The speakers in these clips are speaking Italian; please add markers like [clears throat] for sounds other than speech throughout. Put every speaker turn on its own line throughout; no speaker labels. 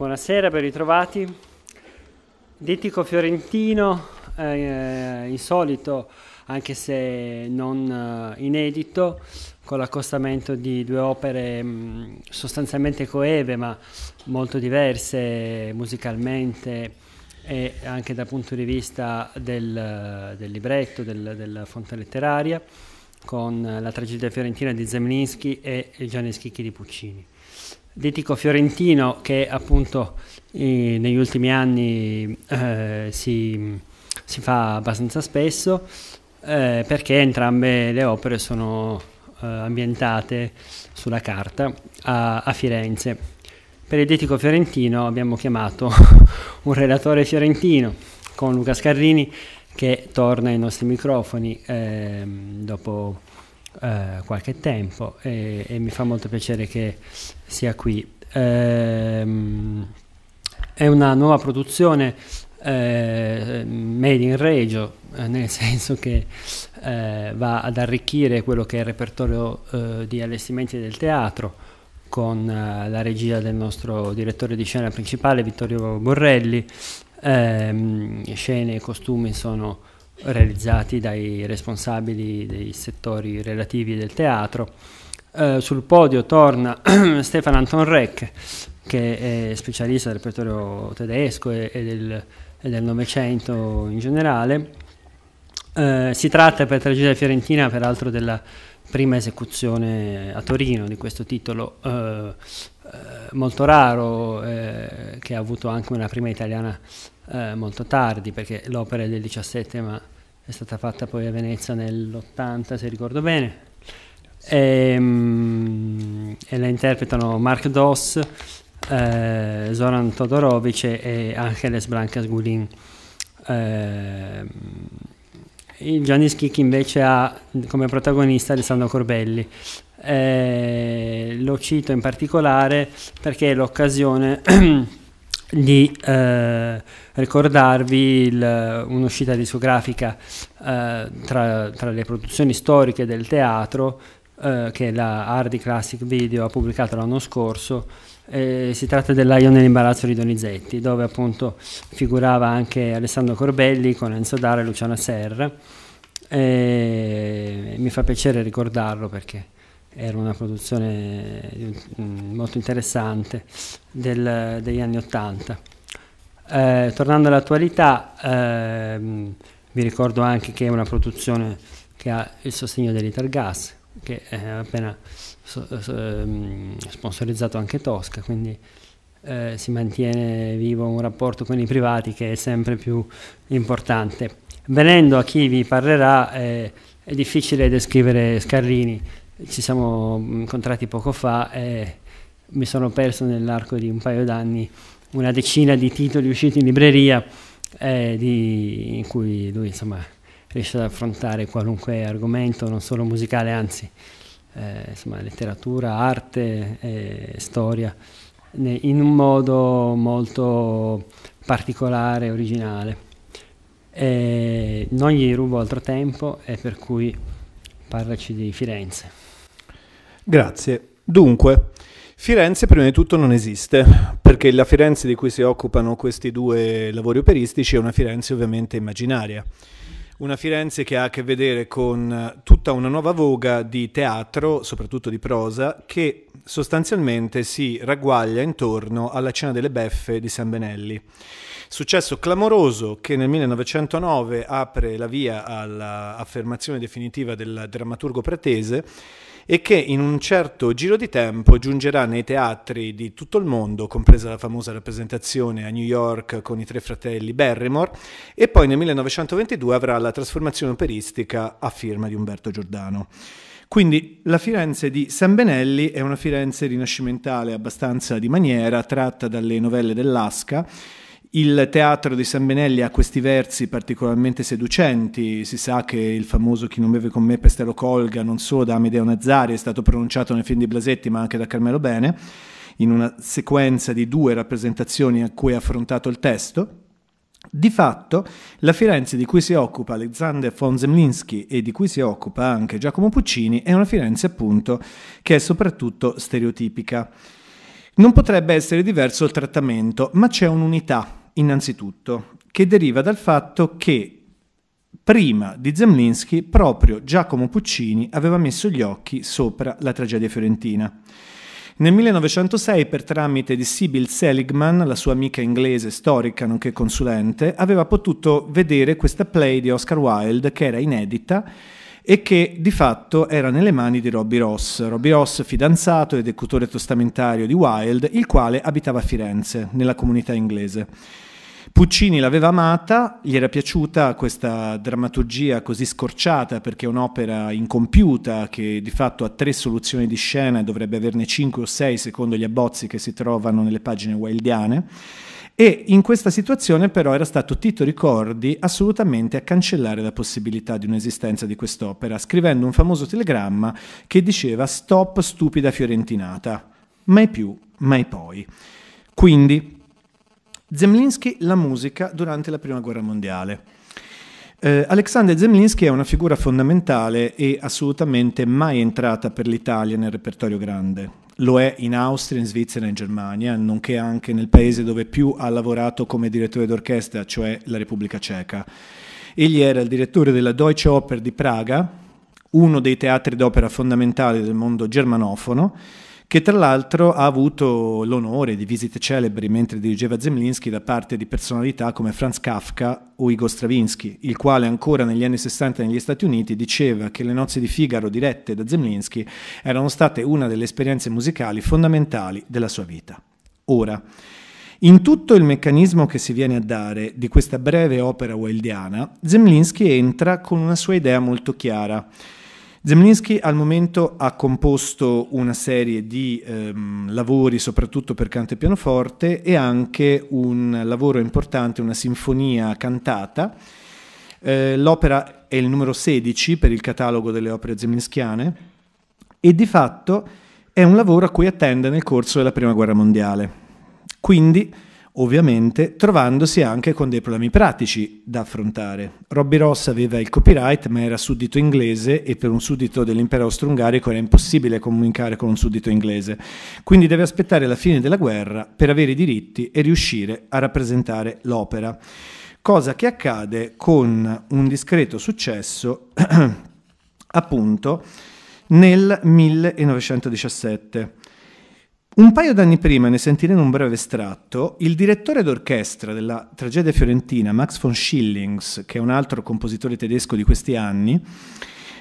Buonasera, ben ritrovati. Dittico fiorentino, eh, insolito anche se non eh, inedito, con l'accostamento di due opere mh, mm, sostanzialmente coeve ma molto diverse musicalmente e anche dal punto di vista del, eh, del libretto, del, della fonte letteraria, con eh, la tragedia fiorentina di Zemlinsky e Gianni Schicchi di Puccini litico fiorentino che appunto eh, negli ultimi anni eh, si, si, fa abbastanza spesso eh, perché entrambe le opere sono eh, ambientate sulla carta a, a Firenze. Per il detico fiorentino abbiamo chiamato [laughs] un relatore fiorentino con Luca Scarrini che torna ai nostri microfoni ehm, dopo Uh, qualche tempo e, e, mi fa molto piacere che sia qui. Ehm, è una nuova produzione eh, made in Regio, eh, nel [laughs] senso che eh, va ad arricchire quello che è il repertorio eh, di allestimenti del teatro con eh, la regia del nostro direttore di scena principale Vittorio Borrelli. Ehm, scene e costumi sono realizzati dai responsabili dei settori relativi del teatro eh, sul podio torna [clears throat] Stefan Anton Reck, che è specialista del repertorio tedesco e, e, del, e del Novecento in generale. Eh, si tratta per Tragedia Fiorentina, peraltro, della prima esecuzione a Torino di questo titolo eh, eh molto raro, eh, che ha avuto anche una prima italiana molto tardi, perché l'opera è del 17, ma è stata fatta poi a Venezia nell'80, se ricordo bene e, ehm, e la interpretano Mark Doss, eh, Zoran Todorovic e Angeles Blancas Gulin. Eh, il Giannis Kick invece ha come protagonista Alessandro Corbelli. Eh, lo cito in particolare perché è l'occasione [clears throat] di eh, ricordarvi il, un'uscita discografica eh, tra, tra, le produzioni storiche del teatro eh, che la Hardy Classic Video ha pubblicato l'anno scorso. Eh, si tratta dell'Aio nell'imbarazzo di Donizetti, dove appunto figurava anche Alessandro Corbelli con Enzo Dara e Luciana Serra. Eh, mi fa piacere ricordarlo perché era una produzione mm, molto interessante del, degli anni Ottanta. Eh, tornando all'attualità, ehm, vi ricordo anche che è una produzione che ha il sostegno dell'Italgas, che ha appena so, so, ehm, sponsorizzato anche Tosca, quindi eh, si mantiene vivo un rapporto con i privati che è sempre più importante. Venendo a chi vi parlerà, eh, è difficile descrivere Scarrini, ci siamo mm, incontrati poco fa e mi sono perso nell'arco di un paio d'anni una decina di titoli usciti in libreria eh, di, in cui lui insomma riesce ad affrontare qualunque argomento, non solo musicale, anzi, eh, insomma, letteratura, arte, eh, storia, in un modo molto particolare, originale. E non gli rubo altro tempo e per cui parlaci di Firenze.
Grazie. Dunque, Firenze prima di tutto non esiste, perché la Firenze di cui si occupano questi due lavori operistici è una Firenze ovviamente immaginaria. Una Firenze che ha a che vedere con eh, tutta una nuova voga di teatro, soprattutto di prosa, che sostanzialmente si ragguaglia intorno alla cena delle beffe di San Benelli. Successo clamoroso che nel 1909 apre la via all'affermazione definitiva del drammaturgo pratese e che in un certo giro di tempo giungerà nei teatri di tutto il mondo, compresa la famosa rappresentazione a New York con i tre fratelli Barrymore, e poi nel 1922 avrà la trasformazione operistica a firma di Umberto Giordano. Quindi la Firenze di San Benelli è una Firenze rinascimentale abbastanza di maniera, tratta dalle novelle dell'Asca, il teatro di San Benelli ha questi versi particolarmente seducenti, si sa che il famoso Chi non beve con me peste lo Colga, non solo da Amedeo Nazzari, è stato pronunciato nel film di Blasetti ma anche da Carmelo Bene, in una sequenza di due rappresentazioni a cui è affrontato il testo. Di fatto, la Firenze di cui si occupa Alexander von Zemlinski e di cui si occupa anche Giacomo Puccini è una Firenze appunto che è soprattutto stereotipica. Non potrebbe essere diverso il trattamento, ma c'è un'unità innanzitutto, che deriva dal fatto che prima di Zemlinsky proprio Giacomo Puccini aveva messo gli occhi sopra la tragedia fiorentina. Nel 1906, per tramite di Sibyl Seligman, la sua amica inglese storica nonché consulente, aveva potuto vedere questa play di Oscar Wilde che era inedita e che di fatto era nelle mani di Robby Ross, Robby Ross fidanzato ed ecutore testamentario di Wilde, il quale abitava a Firenze, nella comunità inglese. Puccini l'aveva amata, gli era piaciuta questa drammaturgia così scorciata perché è un'opera incompiuta che di fatto ha tre soluzioni di scena e dovrebbe averne cinque o sei secondo gli abbozzi che si trovano nelle pagine wildiane e in questa situazione però era stato Tito Ricordi assolutamente a cancellare la possibilità di un'esistenza di quest'opera, scrivendo un famoso telegramma che diceva stop stupida fiorentinata, mai più, mai poi. Quindi, Zemlinsky la musica durante la Prima Guerra Mondiale. Eh, Alexander Zemlinsky è una figura fondamentale e assolutamente mai entrata per l'Italia nel repertorio grande lo è in Austria, in Svizzera e in Germania, nonché anche nel paese dove più ha lavorato come direttore d'orchestra, cioè la Repubblica Ceca. Egli era il direttore della Deutsche Oper di Praga, uno dei teatri d'opera fondamentali del mondo germanofono, che tra l'altro ha avuto l'onore di visite celebri mentre dirigeva Zemlinsky da parte di personalità come Franz Kafka o Igor Stravinsky, il quale ancora negli anni 60 negli Stati Uniti diceva che le nozze di Figaro dirette da Zemlinsky erano state una delle esperienze musicali fondamentali della sua vita. Ora, in tutto il meccanismo che si viene a dare di questa breve opera wildiana, Zemlinsky entra con una sua idea molto chiara – Zemlinsky al momento ha composto una serie di ehm, lavori soprattutto per canto e pianoforte e anche un lavoro importante, una sinfonia cantata. Eh, l'opera è il numero 16 per il catalogo delle opere zemlinschiane e di fatto è un lavoro a cui attende nel corso della Prima Guerra Mondiale. Quindi ovviamente trovandosi anche con dei problemi pratici da affrontare. Robby Ross aveva il copyright ma era suddito inglese e per un suddito dell'impero austro-ungarico era impossibile comunicare con un suddito inglese, quindi deve aspettare la fine della guerra per avere i diritti e riuscire a rappresentare l'opera, cosa che accade con un discreto successo [clears throat] appunto nel 1917 un paio d'anni prima, ne sentiremo un breve estratto, il direttore d'orchestra della tragedia fiorentina, Max von Schillings, che è un altro compositore tedesco di questi anni,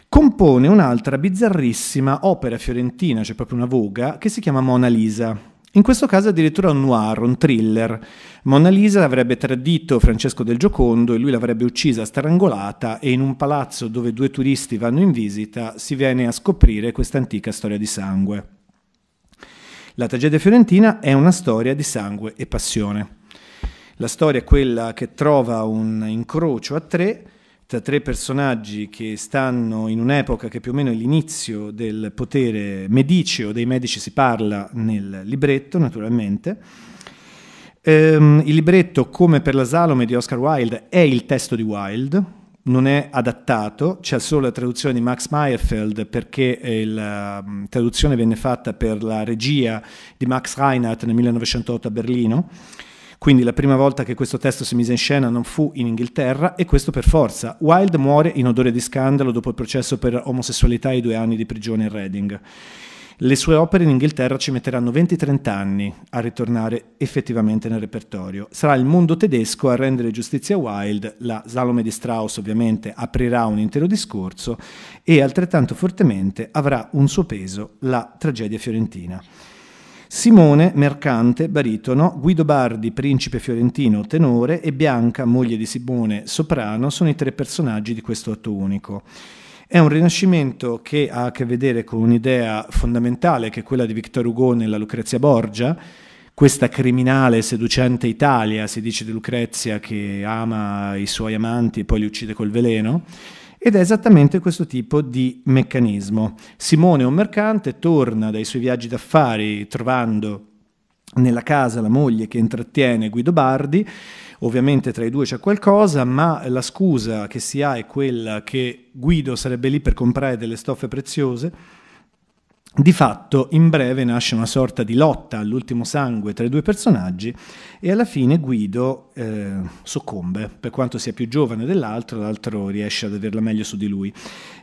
compone un'altra bizzarrissima opera fiorentina, cioè proprio una voga, che si chiama Mona Lisa. In questo caso addirittura un noir, un thriller. Mona Lisa avrebbe tradito Francesco del Giocondo e lui l'avrebbe uccisa strangolata e in un palazzo dove due turisti vanno in visita si viene a scoprire questa antica storia di sangue. La tragedia fiorentina è una storia di sangue e passione. La storia è quella che trova un incrocio a tre tra tre personaggi che stanno in un'epoca che più o meno è l'inizio del potere mediceo, dei medici si parla nel libretto naturalmente. Ehm, il libretto, come per la Salome di Oscar Wilde, è il testo di Wilde, non è adattato, c'è solo la traduzione di Max Meyerfeld perché eh, la mm, traduzione venne fatta per la regia di Max Reinhardt nel 1908 a Berlino. Quindi la prima volta che questo testo si mise in scena non fu in Inghilterra e questo per forza. Wilde muore in odore di scandalo dopo il processo per omosessualità e i due anni di prigione in Reading. Le sue opere in Inghilterra ci metteranno 20-30 anni a ritornare effettivamente nel repertorio. Sarà il mondo tedesco a rendere giustizia a Wilde, la Salome di Strauss ovviamente aprirà un intero discorso e altrettanto fortemente avrà un suo peso la tragedia fiorentina. Simone, mercante, baritono, Guido Bardi, principe fiorentino, tenore e Bianca, moglie di Simone, soprano, sono i tre personaggi di questo atto unico. È un rinascimento che ha a che vedere con un'idea fondamentale che è quella di Victor Hugo nella Lucrezia Borgia, questa criminale seducente Italia, si dice di Lucrezia che ama i suoi amanti e poi li uccide col veleno. Ed è esattamente questo tipo di meccanismo. Simone, un mercante, torna dai suoi viaggi d'affari trovando nella casa la moglie che intrattiene Guido Bardi Ovviamente tra i due c'è qualcosa, ma la scusa che si ha è quella che Guido sarebbe lì per comprare delle stoffe preziose di fatto, in breve nasce una sorta di lotta all'ultimo sangue tra i due personaggi e alla fine Guido eh, soccombe, per quanto sia più giovane dell'altro, l'altro riesce ad averla meglio su di lui.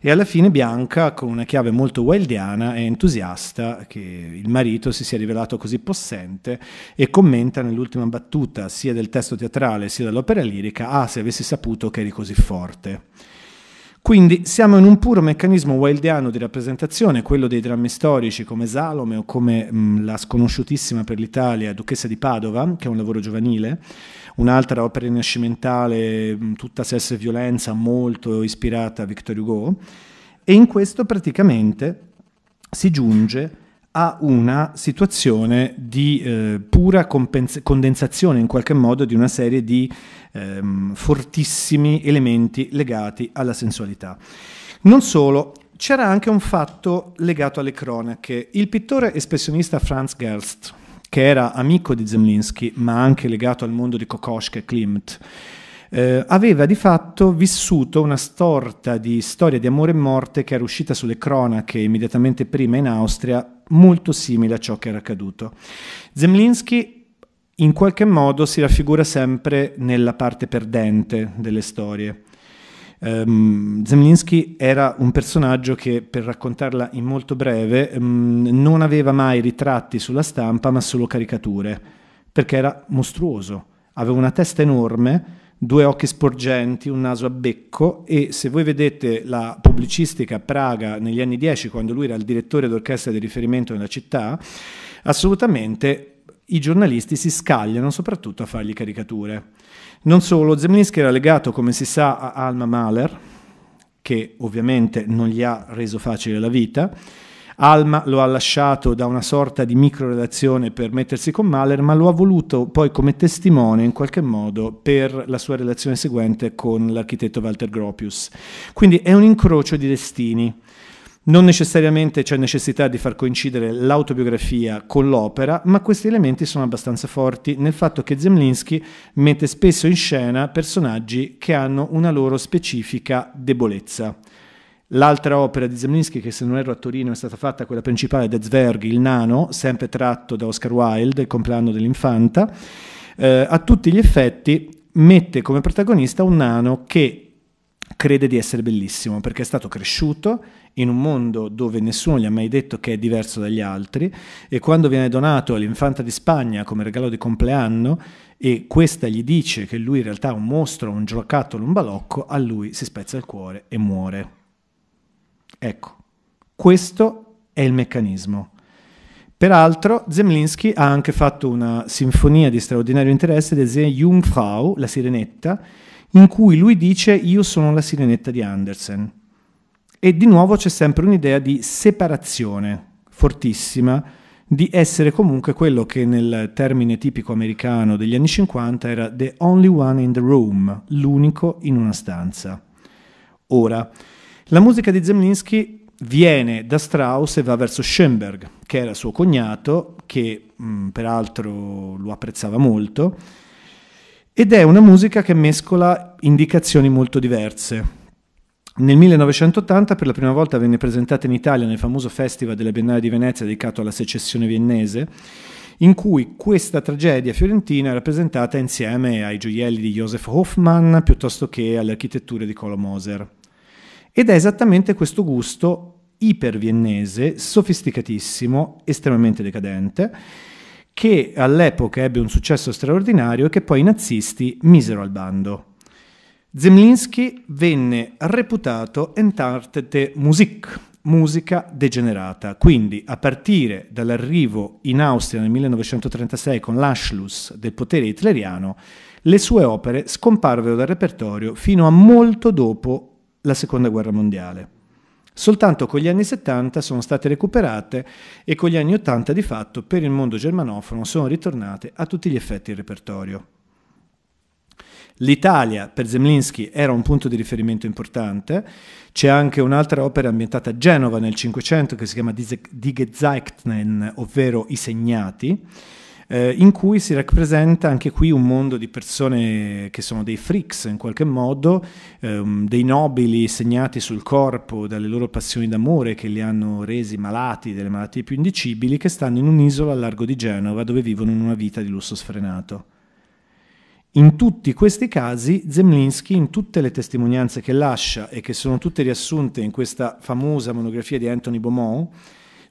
E alla fine Bianca, con una chiave molto wildiana, è entusiasta che il marito si sia rivelato così possente e commenta nell'ultima battuta sia del testo teatrale sia dell'opera lirica, ah se avessi saputo che eri così forte. Quindi siamo in un puro meccanismo wildiano di rappresentazione, quello dei drammi storici come Salome o come mh, mm, la sconosciutissima per l'Italia Duchessa di Padova, che è un lavoro giovanile, un'altra opera rinascimentale mh, mm, tutta sesso e violenza, molto ispirata a Victor Hugo, e in questo praticamente si giunge a una situazione di eh, pura compens- condensazione in qualche modo di una serie di ehm, fortissimi elementi legati alla sensualità. Non solo, c'era anche un fatto legato alle cronache. Il pittore espressionista Franz Gerst, che era amico di Zemlinsky, ma anche legato al mondo di Kokoschka e Klimt, eh, aveva di fatto vissuto una storta di storia di amore e morte che era uscita sulle cronache immediatamente prima in Austria molto simile a ciò che era accaduto. Zemlinsky in qualche modo si raffigura sempre nella parte perdente delle storie. Um, Zemlinsky era un personaggio che, per raccontarla in molto breve, um, non aveva mai ritratti sulla stampa, ma solo caricature, perché era mostruoso, aveva una testa enorme, due occhi sporgenti, un naso a becco e se voi vedete la pubblicistica a Praga negli anni 10, quando lui era il direttore d'orchestra di riferimento nella città, assolutamente i giornalisti si scagliano soprattutto a fargli caricature. Non solo, Zemlinsky era legato, come si sa, a Alma Mahler, che ovviamente non gli ha reso facile la vita, Alma lo ha lasciato da una sorta di micro relazione per mettersi con Mahler, ma lo ha voluto poi come testimone in qualche modo per la sua relazione seguente con l'architetto Walter Gropius. Quindi è un incrocio di destini. Non necessariamente c'è necessità di far coincidere l'autobiografia con l'opera, ma questi elementi sono abbastanza forti nel fatto che Zemlinsky mette spesso in scena personaggi che hanno una loro specifica debolezza. L'altra opera di Zemlinsky, che se non ero a Torino è stata fatta, quella principale, De Zwerg, Il Nano, sempre tratto da Oscar Wilde, Il compleanno dell'infanta, eh, a tutti gli effetti mette come protagonista un nano che crede di essere bellissimo perché è stato cresciuto in un mondo dove nessuno gli ha mai detto che è diverso dagli altri e quando viene donato all'infanta di Spagna come regalo di compleanno e questa gli dice che lui in realtà è un mostro, un giocattolo, un balocco, a lui si spezza il cuore e muore. Ecco, questo è il meccanismo. Peraltro, Zemlinsky ha anche fatto una sinfonia di straordinario interesse del Zene Jungfrau, la sirenetta, in cui lui dice io sono la sirenetta di Andersen. E di nuovo c'è sempre un'idea di separazione fortissima, di essere comunque quello che nel termine tipico americano degli anni 50 era the only one in the room, l'unico in una stanza. Ora, la musica di Zemlinsky viene da Strauss e va verso Schoenberg, che era suo cognato, che mh, mm, peraltro lo apprezzava molto, ed è una musica che mescola indicazioni molto diverse. Nel 1980 per la prima volta venne presentata in Italia nel famoso Festival della Biennale di Venezia dedicato alla secessione viennese, in cui questa tragedia fiorentina era presentata insieme ai gioielli di Joseph Hoffmann piuttosto che alle architetture di Colo Moser. Ed è esattamente questo gusto iperviennese, sofisticatissimo, estremamente decadente, che all'epoca ebbe un successo straordinario e che poi i nazisti misero al bando. Zemlinsky venne reputato Entartete Musik, musica degenerata. Quindi, a partire dall'arrivo in Austria nel 1936 con l'Anschluss del potere hitleriano, le sue opere scomparvero dal repertorio fino a molto dopo la Seconda Guerra Mondiale. Soltanto con gli anni 70 sono state recuperate e con gli anni 80 di fatto per il mondo germanofono sono ritornate a tutti gli effetti il repertorio. L'Italia per Zemlinski era un punto di riferimento importante, c'è anche un'altra opera ambientata a Genova nel Cinquecento che si chiama Die Gezeichneten, ovvero I Segnati, eh, in cui si rappresenta anche qui un mondo di persone che sono dei freaks in qualche modo, ehm, dei nobili segnati sul corpo dalle loro passioni d'amore che li hanno resi malati, delle malattie più indicibili, che stanno in un'isola al largo di Genova dove vivono una vita di lusso sfrenato. In tutti questi casi Zemlinsky, in tutte le testimonianze che lascia e che sono tutte riassunte in questa famosa monografia di Anthony Beaumont,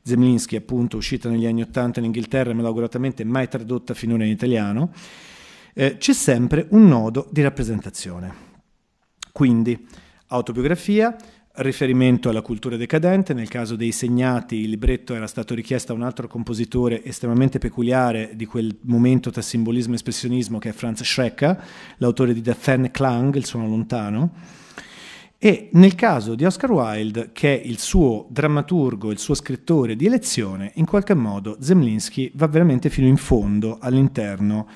Zemlinski, appunto, uscita negli anni Ottanta in Inghilterra e malauguratamente mai tradotta finora in italiano, eh, c'è sempre un nodo di rappresentazione. Quindi, autobiografia, riferimento alla cultura decadente, nel caso dei segnati il libretto era stato richiesto a un altro compositore estremamente peculiare di quel momento tra simbolismo e espressionismo che è Franz Schrecker, l'autore di Der Ferne Klang, il suono lontano, e nel caso di Oscar Wilde, che è il suo drammaturgo, il suo scrittore di elezione, in qualche modo Zemlinsky va veramente fino in fondo all'interno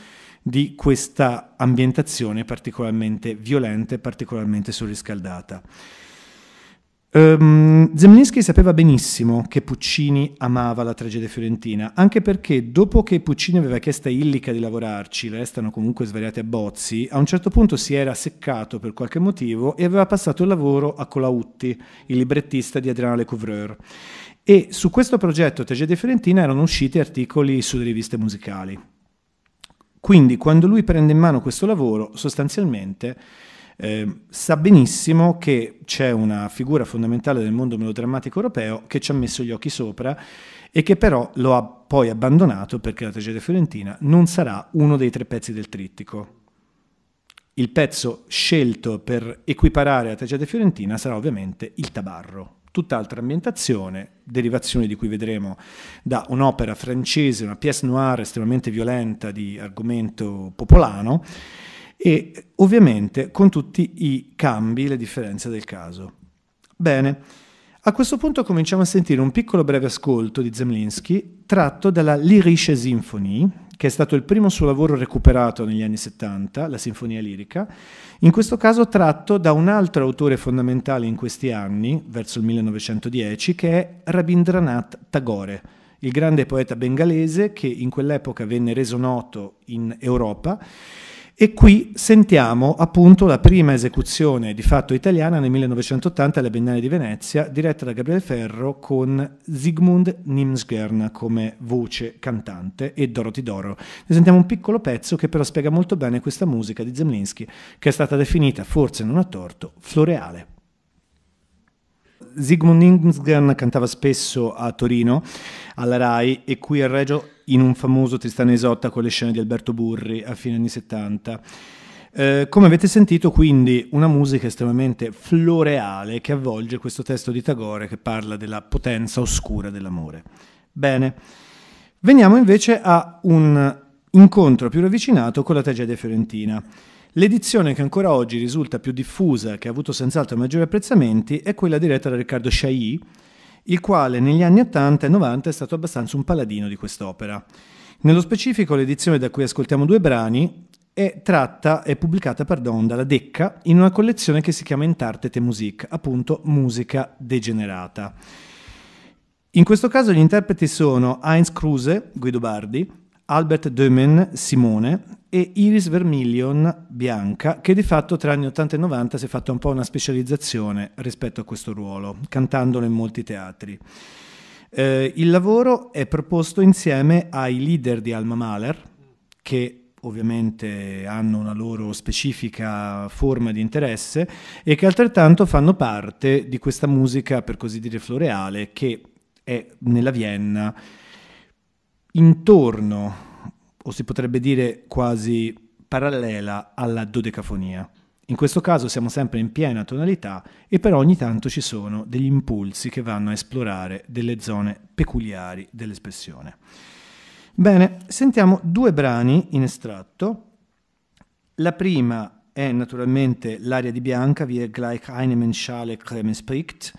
di questa ambientazione particolarmente violenta e particolarmente surriscaldata. Um, ehm, Zemlinski sapeva benissimo che Puccini amava la tragedia fiorentina, anche perché dopo che Puccini aveva chiesto a Illica di lavorarci, restano comunque svariati abbozzi, a un certo punto si era seccato per qualche motivo e aveva passato il lavoro a Colautti, il librettista di Adriano Le Couvreur. E su questo progetto Tragedia fiorentina erano usciti articoli sulle riviste musicali. Quindi quando lui prende in mano questo lavoro, sostanzialmente eh, sa benissimo che c'è una figura fondamentale del mondo melodrammatico europeo che ci ha messo gli occhi sopra e che però lo ha poi abbandonato perché la tragedia fiorentina non sarà uno dei tre pezzi del trittico. Il pezzo scelto per equiparare la tragedia fiorentina sarà ovviamente il tabarro, tutt'altra ambientazione, derivazione di cui vedremo da un'opera francese, una pièce noire estremamente violenta di argomento popolano, e ovviamente con tutti i cambi, le differenze del caso. Bene, a questo punto cominciamo a sentire un piccolo breve ascolto di Zemlinsky tratto dalla Lirische Sinfonie, che è stato il primo suo lavoro recuperato negli anni 70, la Sinfonia Lirica, in questo caso tratto da un altro autore fondamentale in questi anni, verso il 1910, che è Rabindranath Tagore, il grande poeta bengalese che in quell'epoca venne reso noto in Europa e qui sentiamo appunto la prima esecuzione di fatto italiana nel 1980 alla Biennale di Venezia, diretta da Gabriele Ferro con Sigmund Nimsgern come voce cantante e Dorothy Doro. Ne sentiamo un piccolo pezzo che però spiega molto bene questa musica di Zemlinski, che è stata definita, forse non a torto, floreale. Sigmund Ingensgren cantava spesso a Torino, alla RAI, e qui a Reggio in un famoso Tristano Isotta con le scene di Alberto Burri a fine anni 70. Eh, come avete sentito, quindi, una musica estremamente floreale che avvolge questo testo di Tagore che parla della potenza oscura dell'amore. Bene, veniamo invece a un incontro più ravvicinato con la tragedia fiorentina. L'edizione che ancora oggi risulta più diffusa, che ha avuto senz'altro maggiori apprezzamenti, è quella diretta da Riccardo Chailly, il quale negli anni 80 e 90 è stato abbastanza un paladino di quest'opera. Nello specifico l'edizione da cui ascoltiamo due brani è tratta e pubblicata pardon, dalla Decca in una collezione che si chiama Entartete Musique, appunto musica degenerata. In questo caso gli interpreti sono Heinz Kruse, Guido Bardi, Albert Dömen Simone e Iris Vermilion Bianca, che di fatto tra anni 80 e 90 si è fatta un po' una specializzazione rispetto a questo ruolo, cantandolo in molti teatri. Eh, il lavoro è proposto insieme ai leader di Alma Mahler, che ovviamente hanno una loro specifica forma di interesse e che altrettanto fanno parte di questa musica, per così dire, floreale che è nella Vienna intorno, o si potrebbe dire quasi parallela, alla dodecafonia. In questo caso siamo sempre in piena tonalità e però ogni tanto ci sono degli impulsi che vanno a esplorare delle zone peculiari dell'espressione. Bene, sentiamo due brani in estratto. La prima è naturalmente l'aria di Bianca, via è Gleich einem Schale Creme spricht,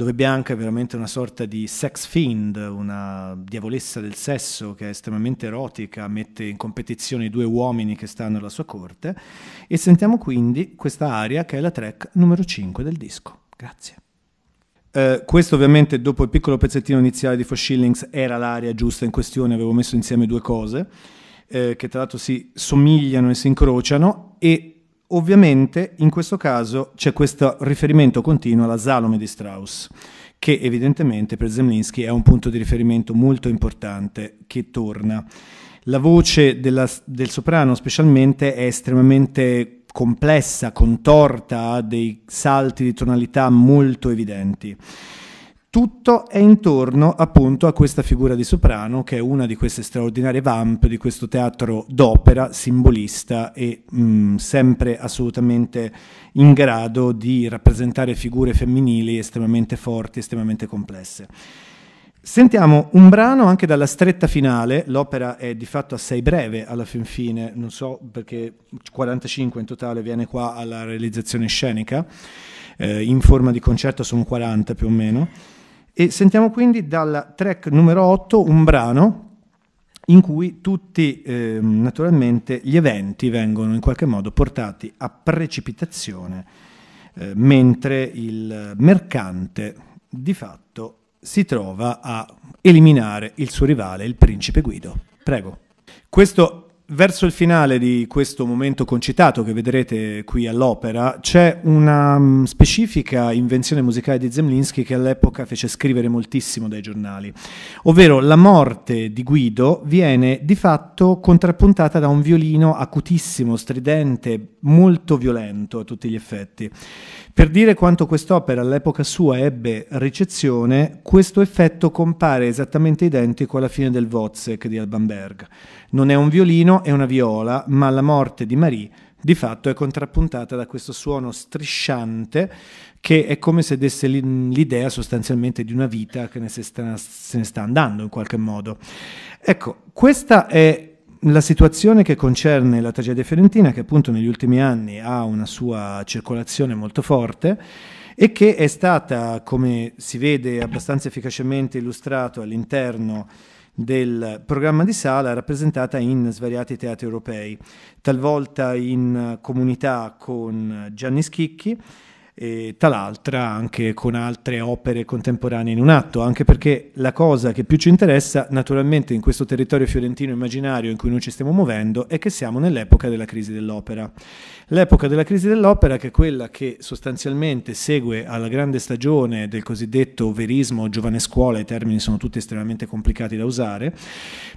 dove Bianca è veramente una sorta di sex fiend, una diavolessa del sesso che è estremamente erotica, mette in competizione i due uomini che stanno alla sua corte e sentiamo quindi questa aria che è la track numero 5 del disco. Grazie. Uh, questo ovviamente dopo il piccolo pezzettino iniziale di For Shillings era l'area giusta in questione, avevo messo insieme due cose eh, che tra l'altro si somigliano e si incrociano e Ovviamente in questo caso c'è questo riferimento continuo alla Salome di Strauss, che evidentemente per Zemlinsky è un punto di riferimento molto importante che torna. La voce della, del soprano specialmente è estremamente complessa, contorta, ha dei salti di tonalità molto evidenti tutto è intorno appunto a questa figura di soprano che è una di queste straordinarie vamp di questo teatro d'opera simbolista e mh, mm, sempre assolutamente in grado di rappresentare figure femminili estremamente forti, estremamente complesse. Sentiamo un brano anche dalla stretta finale, l'opera è di fatto assai breve alla fin fine, non so perché 45 in totale viene qua alla realizzazione scenica, eh, in forma di concerto sono 40 più o meno. E sentiamo quindi dal track numero 8 un brano in cui tutti eh, naturalmente gli eventi vengono in qualche modo portati a precipitazione, eh, mentre il mercante di fatto si trova a eliminare il suo rivale, il principe Guido. Prego. Questo Verso il finale di questo momento concitato che vedrete qui all'opera c'è una mm, specifica invenzione musicale di Zemlinsky che all'epoca fece scrivere moltissimo dai giornali, ovvero la morte di Guido viene di fatto contrappuntata da un violino acutissimo, stridente, molto violento a tutti gli effetti. Per dire quanto quest'opera all'epoca sua ebbe ricezione, questo effetto compare esattamente identico alla fine del Wozzeck di Alban Berg. Non è un violino, è una viola, ma la morte di Marie di fatto è contrappuntata da questo suono strisciante che è come se desse l'idea sostanzialmente di una vita che se, sta, se ne sta andando in qualche modo. Ecco, questa è la situazione che concerne la tragedia fiorentina, che appunto negli ultimi anni ha una sua circolazione molto forte e che è stata, come si vede abbastanza efficacemente illustrato all'interno del programma di sala rappresentata in svariati teatri europei, talvolta in eh, comunità con eh, Gianni Schicchi e tal'altra anche con altre opere contemporanee in un atto, anche perché la cosa che più ci interessa, naturalmente, in questo territorio fiorentino immaginario in cui noi ci stiamo muovendo, è che siamo nell'epoca della crisi dell'opera. L'epoca della crisi dell'opera, che è quella che sostanzialmente segue alla grande stagione del cosiddetto verismo giovane scuola, i termini sono tutti estremamente complicati da usare,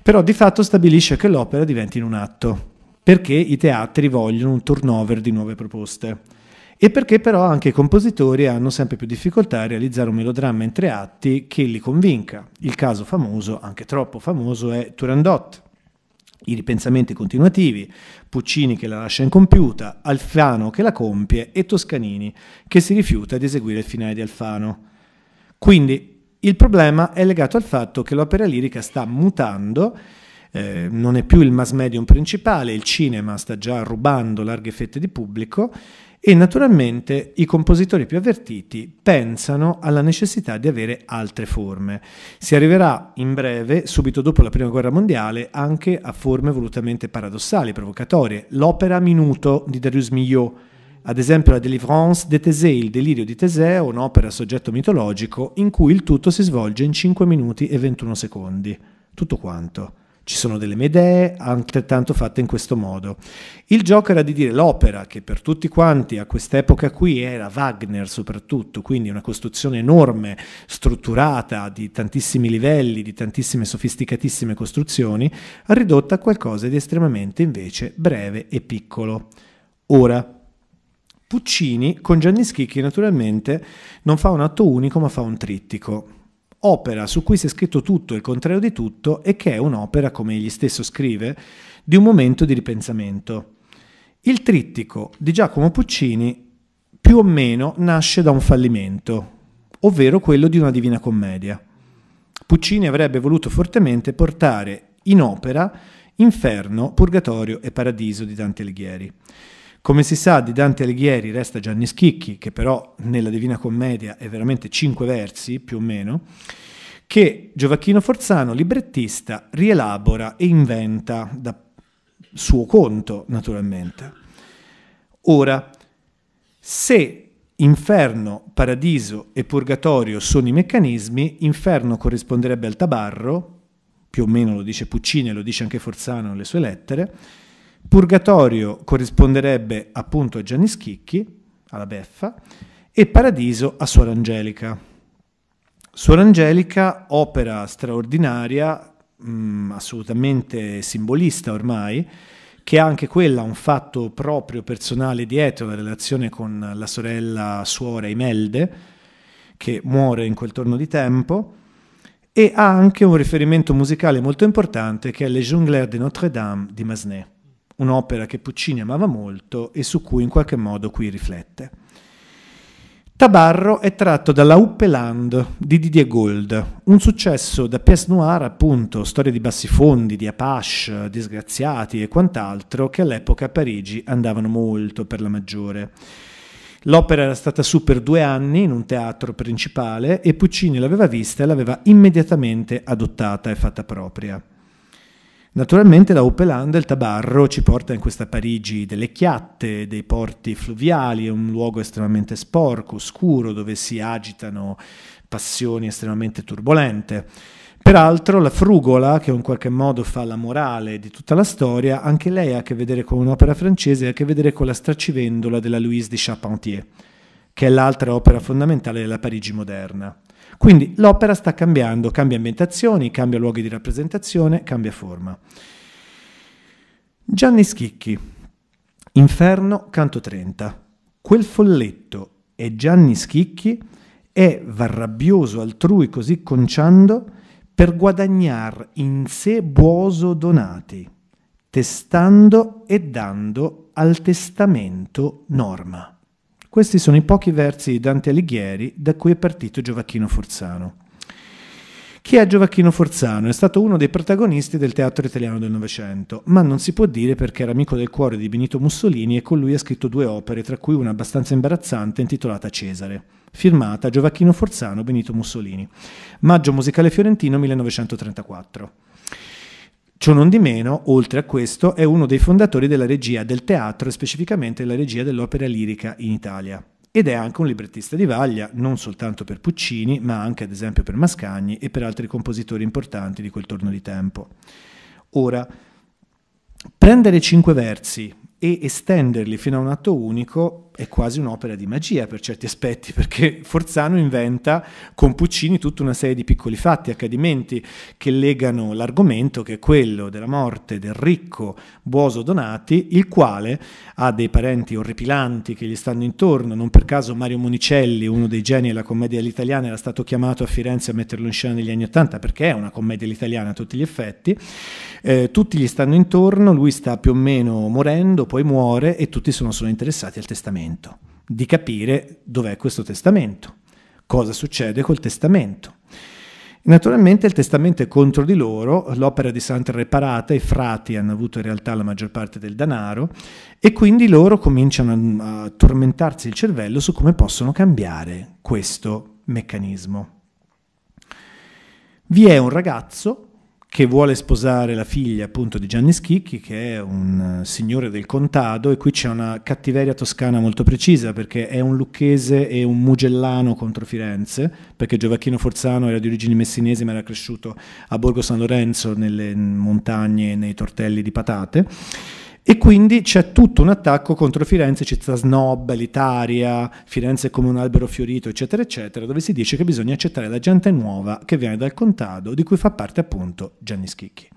però di fatto stabilisce che l'opera diventi in un atto, perché i teatri vogliono un turnover di nuove proposte e perché però anche i compositori hanno sempre più difficoltà a realizzare un melodramma in tre atti che li convinca. Il caso famoso, anche troppo famoso, è Turandot. I ripensamenti continuativi, Puccini che la lascia incompiuta, Alfano che la compie e Toscanini che si rifiuta di eseguire il finale di Alfano. Quindi il problema è legato al fatto che l'opera lirica sta mutando eh, non è più il mass medium principale, il cinema sta già rubando larghe fette di pubblico e naturalmente i compositori più avvertiti pensano alla necessità di avere altre forme. Si arriverà in breve, subito dopo la Prima Guerra Mondiale, anche a forme volutamente paradossali, provocatorie. L'opera minuto di Darius Milhaud, ad esempio la Delivrance de Tesei, il delirio di Teseo, un'opera a soggetto mitologico, in cui il tutto si svolge in 5 minuti e 21 secondi. Tutto quanto. Ci sono delle medee altrettanto fatte in questo modo. Il gioco era di dire l'opera, che per tutti quanti a quest'epoca qui era Wagner soprattutto, quindi una costruzione enorme, strutturata, di tantissimi livelli, di tantissime sofisticatissime costruzioni, ridotta a qualcosa di estremamente invece breve e piccolo. Ora, Puccini con Gianni Schicchi naturalmente non fa un atto unico ma fa un trittico opera su cui si è scritto tutto il contrario di tutto e che è un'opera, come egli stesso scrive, di un momento di ripensamento. Il trittico di Giacomo Puccini più o meno nasce da un fallimento, ovvero quello di una Divina Commedia. Puccini avrebbe voluto fortemente portare in opera Inferno, Purgatorio e Paradiso di Dante Alighieri. Come si sa, di Dante Alighieri resta Gianni Schicchi, che però nella Divina Commedia è veramente cinque versi più o meno, che Gioacchino Forzano, librettista, rielabora e inventa da suo conto, naturalmente. Ora, se inferno, paradiso e purgatorio sono i meccanismi, inferno corrisponderebbe al tabarro, più o meno lo dice Puccini e lo dice anche Forzano nelle sue lettere, Purgatorio corrisponderebbe appunto a Gianni Schicchi, alla Beffa, e Paradiso a Suor Angelica. Suor Angelica, opera straordinaria, mh, mm, assolutamente simbolista ormai, che ha anche quella un fatto proprio personale dietro, la relazione con la sorella suora Imelde, che muore in quel torno di tempo, e ha anche un riferimento musicale molto importante che è Le Jongleurs de Notre-Dame di Masnet un'opera che Puccini amava molto e su cui in qualche modo qui riflette. Tabarro è tratto dalla Uppeland di Didier Gold, un successo da pièce noire, appunto, storie di bassifondi, di apache, disgraziati e quant'altro, che all'epoca a Parigi andavano molto per la maggiore. L'opera era stata su per due anni in un teatro principale e Puccini l'aveva vista e l'aveva immediatamente adottata e fatta propria. Naturalmente la Uppelanda, il tabarro, ci porta in questa Parigi delle chiatte, dei porti fluviali, è un luogo estremamente sporco, oscuro, dove si agitano passioni estremamente turbolente. Peraltro la frugola, che in qualche modo fa la morale di tutta la storia, anche lei ha a che vedere con un'opera francese, ha a che vedere con la straccivendola della Louise de Charpentier, che è l'altra opera fondamentale della Parigi moderna. Quindi l'opera sta cambiando, cambia ambientazioni, cambia luoghi di rappresentazione, cambia forma. Gianni Schicchi, Inferno, canto 30. Quel folletto è Gianni Schicchi è varrabbioso altrui così conciando per guadagnar in sé buoso donati, testando e dando al testamento norma. Questi sono i pochi versi di Dante Alighieri da cui è partito Gioacchino Forzano. Chi è Gioacchino Forzano? È stato uno dei protagonisti del teatro italiano del Novecento, ma non si può dire perché era amico del cuore di Benito Mussolini e con lui ha scritto due opere, tra cui una abbastanza imbarazzante intitolata Cesare, firmata Gioacchino Forzano Benito Mussolini. Maggio musicale fiorentino 1934. Ciò non di meno, oltre a questo, è uno dei fondatori della regia del teatro e specificamente della regia dell'opera lirica in Italia. Ed è anche un librettista di vaglia, non soltanto per Puccini, ma anche ad esempio per Mascagni e per altri compositori importanti di quel torno di tempo. Ora, prendere cinque versi e estenderli fino a un atto unico è quasi un'opera di magia per certi aspetti, [laughs] perché Forzano inventa con Puccini tutta una serie di piccoli fatti, accadimenti che legano l'argomento che è quello della morte del ricco Buoso Donati, il quale ha dei parenti orripilanti che gli stanno intorno, non per caso Mario Monicelli, uno dei geni della commedia all'italiana, era stato chiamato a Firenze a metterlo in scena negli anni Ottanta perché è una commedia all'italiana a tutti gli effetti, eh, tutti gli stanno intorno, lui sta più o meno morendo, poi muore e tutti sono solo interessati al testamento testamento, di capire dov'è questo testamento, cosa succede col testamento. Naturalmente il testamento è contro di loro, l'opera di Santa è reparata, i frati hanno avuto in realtà la maggior parte del denaro e quindi loro cominciano a tormentarsi il cervello su come possono cambiare questo meccanismo. Vi è un ragazzo che vuole sposare la figlia appunto di Gianni Schicchi, che è un eh, signore del contado, e qui c'è una cattiveria toscana molto precisa, perché è un lucchese e un mugellano contro Firenze, perché Giovacchino Forzano era di origini messinesi ma era cresciuto a Borgo San Lorenzo, nelle montagne, nei tortelli di patate e quindi c'è tutto un attacco contro Firenze, città snob, l'Italia, Firenze come un albero fiorito, eccetera, eccetera, dove si dice che bisogna accettare la gente nuova che viene dal contado, di cui fa parte appunto Gianni Schicchi.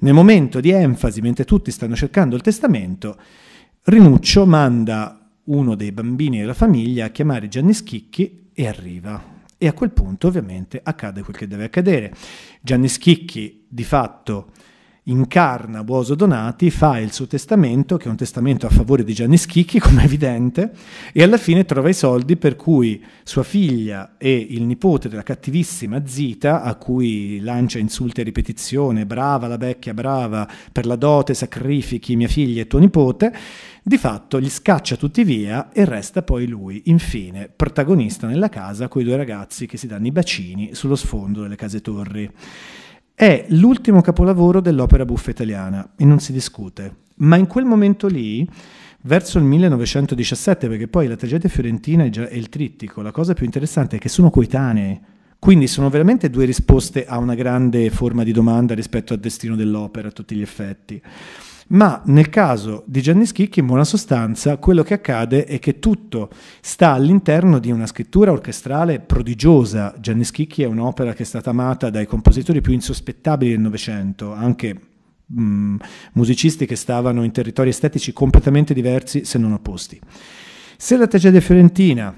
Nel momento di enfasi, mentre tutti stanno cercando il testamento, Rinuccio manda uno dei bambini della famiglia a chiamare Gianni Schicchi e arriva. E a quel punto ovviamente accade quel che deve accadere. Gianni Schicchi di fatto incarna Buoso Donati, fa il suo testamento, che è un testamento a favore di Gianni Schicchi, [laughs] come evidente, e alla fine trova i soldi per cui sua figlia e il nipote della cattivissima zita, a cui lancia insulti a ripetizione, brava la vecchia, brava, per la dote sacrifichi mia figlia e tuo nipote, di fatto gli scaccia tutti via e resta poi lui, infine, protagonista nella casa con i due ragazzi che si danno i bacini sullo sfondo delle case torri. È l'ultimo capolavoro dell'opera buffa italiana e non si discute. Ma in quel momento lì, verso il 1917, perché poi la tragedia fiorentina e il trittico, la cosa più interessante è che sono coetanee. Quindi sono veramente due risposte a una grande forma di domanda rispetto al destino dell'opera a tutti gli effetti ma nel caso di Gianni Schicchi in buona sostanza quello che accade è che tutto sta all'interno di una scrittura orchestrale prodigiosa. Gianni Schicchi è un'opera che è stata amata dai compositori più insospettabili del Novecento, anche mh, mm, musicisti che stavano in territori estetici completamente diversi se non opposti. Se la tragedia fiorentina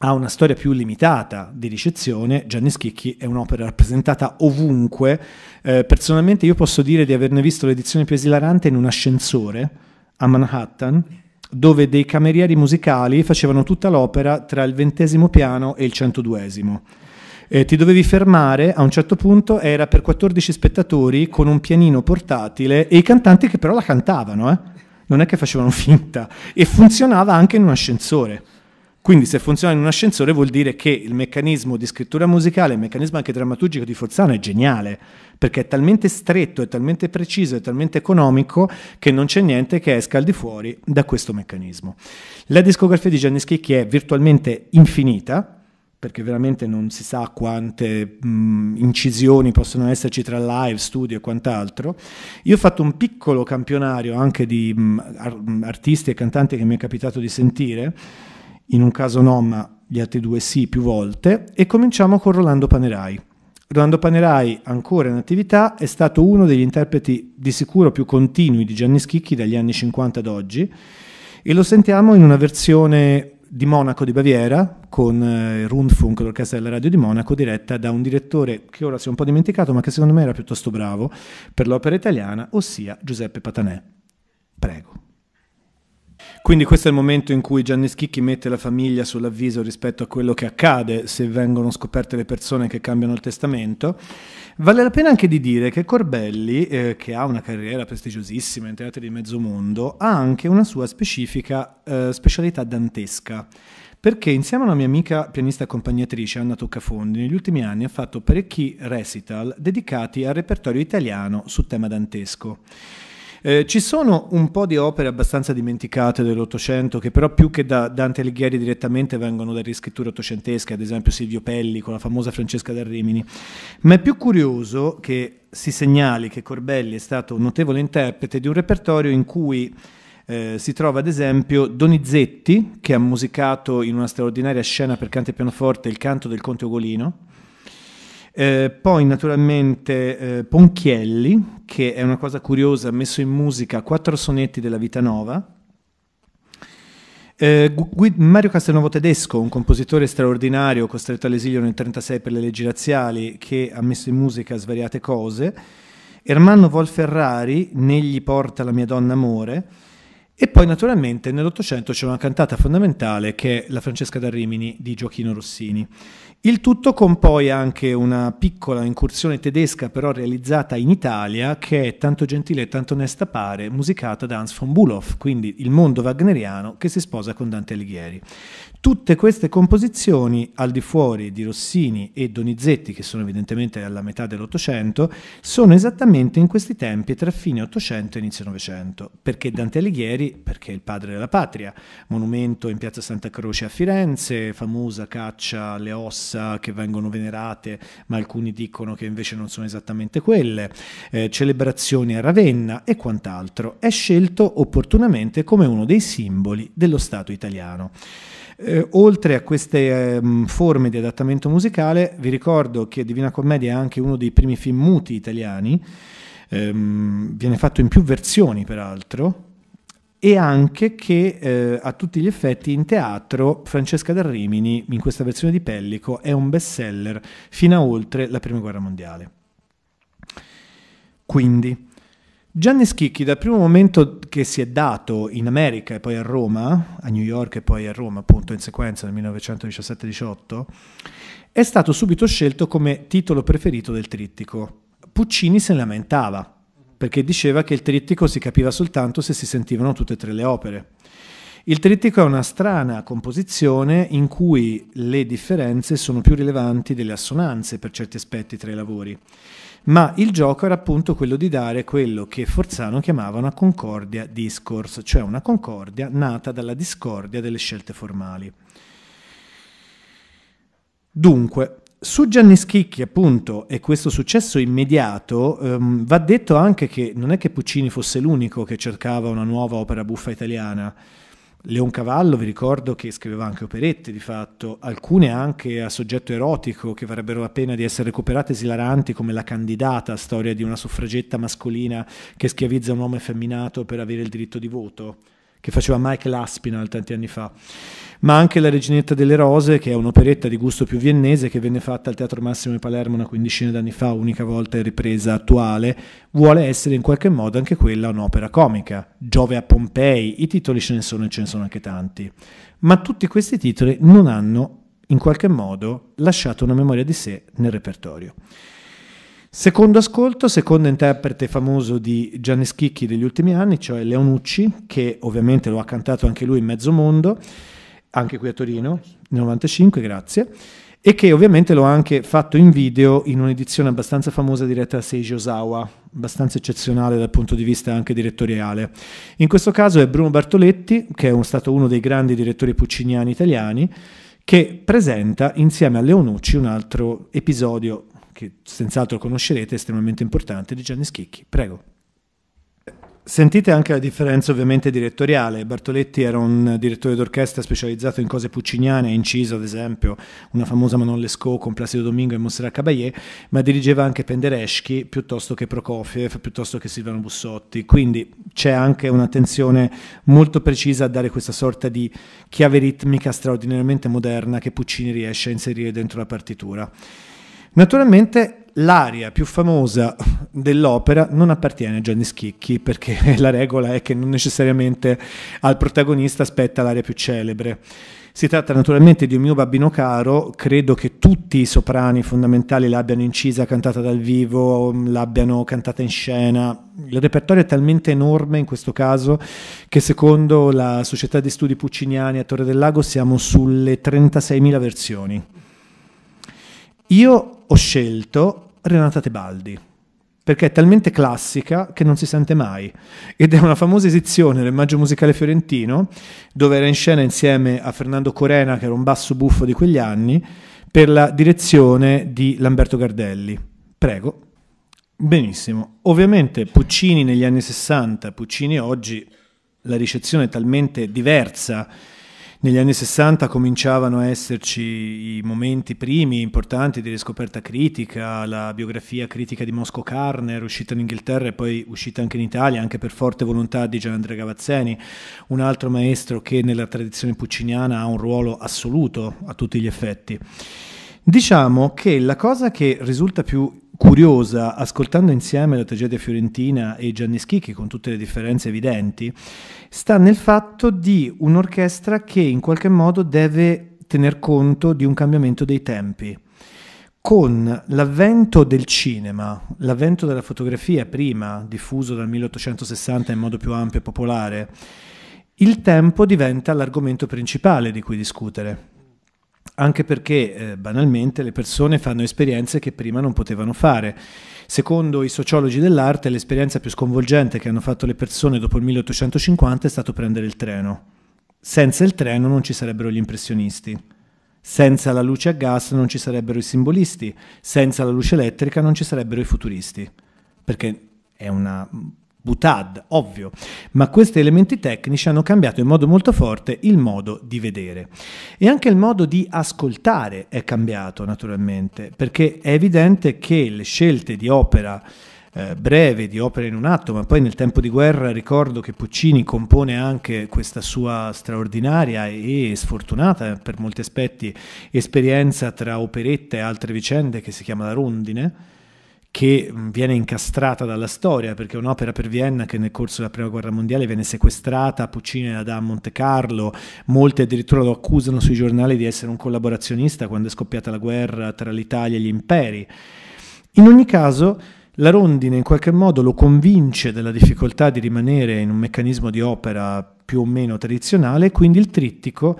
ha una storia più limitata di ricezione, Gianni Schicchi è un'opera rappresentata ovunque. Eh, personalmente io posso dire di averne visto l'edizione più esilarante in un ascensore a Manhattan, dove dei camerieri musicali facevano tutta l'opera tra il ventesimo piano e il centoduesimo. Eh, ti dovevi fermare a un certo punto, era per 14 spettatori con un pianino portatile e i cantanti che però la cantavano, eh? non è che facevano [laughs] finta, e funzionava anche in un ascensore. Quindi se funziona in un ascensore vuol dire che il meccanismo di scrittura musicale, il meccanismo anche drammaturgico di Forzano è geniale, perché è talmente stretto, è talmente preciso, è talmente economico che non c'è niente che esca al di fuori da questo meccanismo. La discografia di Gianni Schicchi è virtualmente infinita, perché veramente non si sa quante mh, incisioni possono esserci tra live, studio e quant'altro. Io ho fatto un piccolo campionario anche di mh, artisti e cantanti che mi è capitato di sentire in un caso no, ma gli altri due sì più volte, e cominciamo con Rolando Panerai. Rolando Panerai, ancora in attività, è stato uno degli interpreti di sicuro più continui di Gianni Schicchi dagli anni 50 ad oggi, e lo sentiamo in una versione di Monaco di Baviera con eh, Rundfunk, l'orchestra della radio di Monaco, diretta da un direttore che ora si è un po' dimenticato, ma che secondo me era piuttosto bravo per l'opera italiana, ossia Giuseppe Patanè. Prego. Quindi questo è il momento in cui Gianni Schicchi mette la famiglia sull'avviso rispetto a quello che accade se vengono scoperte le persone che cambiano il testamento. Vale la pena anche di dire che Corbelli, eh, che ha una carriera prestigiosissima in teatri di mezzo mondo, ha anche una sua specifica eh, specialità dantesca perché insieme a una mia amica pianista accompagnatrice, Anna Toccafondi, negli ultimi anni ha fatto parecchi recital dedicati al repertorio italiano su tema dantesco. Eh, ci sono un po' di opere abbastanza dimenticate dell'Ottocento che però più che da Dante Alighieri direttamente vengono da riscritture ottocentesche, ad esempio Silvio Pelli con la famosa Francesca da Rimini. Ma è più curioso che si segnali che Corbelli è stato un notevole interprete di un repertorio in cui eh, si trova ad esempio Donizetti, che ha musicato in una straordinaria scena per canto e pianoforte il canto del Conte Ugolino, eh, poi naturalmente eh, Ponchielli, che è una cosa curiosa, ha messo in musica quattro sonetti della Vita Nova. Eh, Gu- Mario Castelnuovo Tedesco, un compositore straordinario costretto all'esilio nel 1936 per le leggi razziali, che ha messo in musica svariate cose. Ermanno Volferrari, Negli porta la mia donna amore. E poi naturalmente nell'Ottocento c'è una cantata fondamentale che è La Francesca da Rimini di Gioachino Rossini. Il tutto con poi anche una piccola incursione tedesca però realizzata in Italia che è tanto gentile e tanto onesta pare musicata da Hans von Bulow, quindi il mondo wagneriano che si sposa con Dante Alighieri. Tutte queste composizioni, al di fuori di Rossini e Donizetti, che sono evidentemente alla metà dell'Ottocento, sono esattamente in questi tempi tra fine Ottocento e inizio Novecento, perché Dante Alighieri, perché è il padre della patria, monumento in piazza Santa Croce a Firenze, famosa caccia alle ossa che vengono venerate, ma alcuni dicono che invece non sono esattamente quelle, eh, celebrazioni a Ravenna e quant'altro, è scelto opportunamente come uno dei simboli dello Stato italiano. Eh, oltre a queste eh, forme di adattamento musicale, vi ricordo che Divina Commedia è anche uno dei primi film muti italiani, ehm, viene fatto in più versioni peraltro, e anche che eh, a tutti gli effetti in teatro Francesca da Rimini, in questa versione di Pellico, è un bestseller fino a oltre la Prima Guerra Mondiale. Quindi, Gianni Schicchi, dal primo momento che si è dato in America e poi a Roma, a New York e poi a Roma, appunto in sequenza nel 1917-18, è stato subito scelto come titolo preferito del trittico. Puccini se ne lamentava perché diceva che il trittico si capiva soltanto se si sentivano tutte e tre le opere. Il trittico è una strana composizione in cui le differenze sono più rilevanti delle assonanze per certi aspetti tra i lavori ma il gioco era appunto quello di dare quello che Forzano chiamava una concordia discourse, cioè una concordia nata dalla discordia delle scelte formali. Dunque, su Gianni Schicchi, appunto, e questo successo immediato, ehm, va detto anche che non è che Puccini fosse l'unico che cercava una nuova opera buffa italiana. Leon Cavallo, vi ricordo che scriveva anche operette di fatto, alcune anche a soggetto erotico che varrebbero la pena di essere recuperate esilaranti come La candidata, storia di una suffragetta mascolina che schiavizza un uomo effeminato per avere il diritto di voto che faceva Michael Aspinall tanti anni fa, ma anche La Reginetta delle Rose, che è un'operetta di gusto più viennese che venne fatta al Teatro Massimo di Palermo una quindicina d'anni fa, unica volta in ripresa attuale, vuole essere in qualche modo anche quella un'opera comica. Giove a Pompei, i titoli ce ne sono e ce ne sono anche tanti, ma tutti questi titoli non hanno in qualche modo lasciato una memoria di sé nel repertorio. Secondo ascolto, secondo interprete famoso di Gianni Schicchi degli ultimi anni, cioè Leonucci, che ovviamente lo ha cantato anche lui in mezzo mondo, anche qui a Torino, nel 95, grazie, e che ovviamente lo ha anche fatto in video in un'edizione abbastanza famosa diretta da Seiji Osawa, abbastanza eccezionale dal punto di vista anche direttoriale. In questo caso è Bruno Bartoletti, che è stato uno dei grandi direttori pucciniani italiani, che presenta insieme a Leonucci un altro episodio che senz'altro conoscerete, estremamente importante, di Gianni Schicchi. Prego. Sentite anche la differenza ovviamente direttoriale, Bartoletti era un direttore d'orchestra specializzato in cose pucciniane, ha inciso ad esempio una famosa Manon Lescaut con Placido Domingo e Monserrat Caballé, ma dirigeva anche Pendereschi piuttosto che Prokofiev, piuttosto che Silvano Bussotti, quindi c'è anche un'attenzione molto precisa a dare questa sorta di chiave ritmica straordinariamente moderna che Puccini riesce a inserire dentro la partitura. Naturalmente l'aria più famosa dell'opera non appartiene a Gianni Schicchi perché [laughs] la regola è che non necessariamente al protagonista spetta l'aria più celebre. Si tratta naturalmente di un mio babbino caro, credo che tutti i soprani fondamentali l'abbiano incisa, cantata dal vivo, l'abbiano cantata in scena. Il repertorio è talmente enorme in questo caso che secondo la Società di Studi Pucciniani a Torre del Lago siamo sulle 36.000 versioni. Io ho scelto Renata Tebaldi perché è talmente classica che non si sente mai. Ed è una famosa esizione del Maggio Musicale Fiorentino, dove era in scena insieme a Fernando Corena, che era un basso buffo di quegli anni, per la direzione di Lamberto Gardelli. Prego. Benissimo. Ovviamente Puccini negli anni 60, Puccini oggi, la ricezione è talmente diversa negli anni 60 cominciavano a esserci i momenti primi importanti di riscoperta critica, la biografia critica di Mosco Carner, uscita in Inghilterra e poi uscita anche in Italia, anche per forte volontà di Gian Andrea Gavazzeni, un altro maestro che nella tradizione pucciniana ha un ruolo assoluto a tutti gli effetti. Diciamo che la cosa che risulta più curiosa, ascoltando insieme la tragedia fiorentina e Gianni Schicchi, con tutte le differenze evidenti, sta nel fatto di un'orchestra che in qualche modo deve tener conto di un cambiamento dei tempi. Con l'avvento del cinema, l'avvento della fotografia prima, diffuso dal 1860 in modo più ampio e popolare, il tempo diventa l'argomento principale di cui discutere anche perché eh, banalmente le persone fanno esperienze che prima non potevano fare. Secondo i sociologi dell'arte, l'esperienza più sconvolgente che hanno fatto le persone dopo il 1850 è stato prendere il treno. Senza il treno non ci sarebbero gli impressionisti. Senza la luce a gas non ci sarebbero i simbolisti, senza la luce elettrica non ci sarebbero i futuristi, perché è una butad, ovvio, ma questi elementi tecnici hanno cambiato in modo molto forte il modo di vedere. E anche il modo di ascoltare è cambiato naturalmente, perché è evidente che le scelte di opera eh, breve di opera in un atto, ma poi nel tempo di guerra ricordo che Puccini compone anche questa sua straordinaria e sfortunata per molti aspetti esperienza tra operetta e altre vicende che si chiama La Rondine, che mm, viene incastrata dalla storia, perché è un'opera per Vienna che nel corso della Prima Guerra Mondiale viene sequestrata, Puccini la dà a Monte Carlo, molti addirittura lo accusano sui giornali di essere un collaborazionista quando è scoppiata la guerra tra l'Italia e gli imperi. In ogni caso, la rondine in qualche modo lo convince della difficoltà di rimanere in un meccanismo di opera più o meno tradizionale, quindi il trittico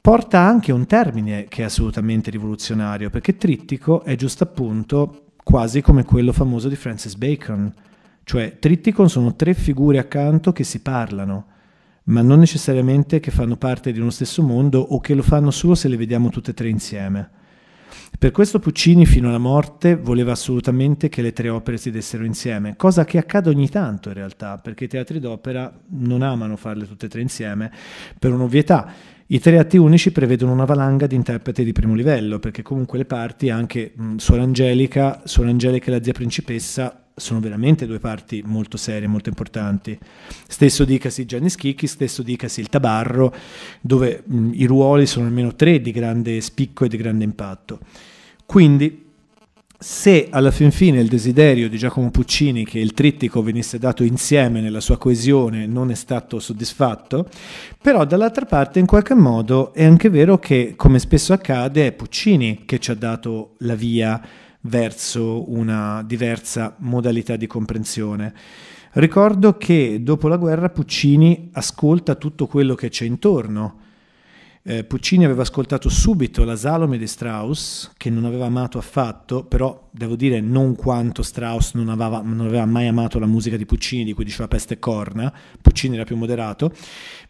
porta anche un termine che è assolutamente rivoluzionario, perché trittico è giusto appunto quasi come quello famoso di Francis Bacon. Cioè, Tritticon sono tre figure accanto che si parlano, ma non necessariamente che fanno parte di uno stesso mondo o che lo fanno solo se le vediamo tutte e tre insieme. Per questo Puccini fino alla morte voleva assolutamente che le tre opere si dessero insieme, cosa che accade ogni tanto in realtà, perché i teatri d'opera non amano farle tutte e tre insieme per un'ovvietà i tre atti unici prevedono una valanga di interpreti di primo livello, perché comunque le parti, anche mh, Suor Angelica, Suor Angelica e la zia principessa, sono veramente due parti molto serie, molto importanti. Stesso dicasi Gianni Schicchi, stesso dicasi il Tabarro, dove mh, i ruoli sono almeno tre di grande spicco e di grande impatto. Quindi se alla fin fine il desiderio di Giacomo Puccini che il trittico venisse dato insieme nella sua coesione non è stato soddisfatto, però dall'altra parte in qualche modo è anche vero che, come spesso accade, è Puccini che ci ha dato la via verso una diversa modalità di comprensione. Ricordo che dopo la guerra Puccini ascolta tutto quello che c'è intorno eh, Puccini aveva ascoltato subito la Salome di Strauss, che non aveva amato affatto, però devo dire non quanto Strauss non aveva, non aveva, mai amato la musica di Puccini, di cui diceva peste e corna, Puccini era più moderato,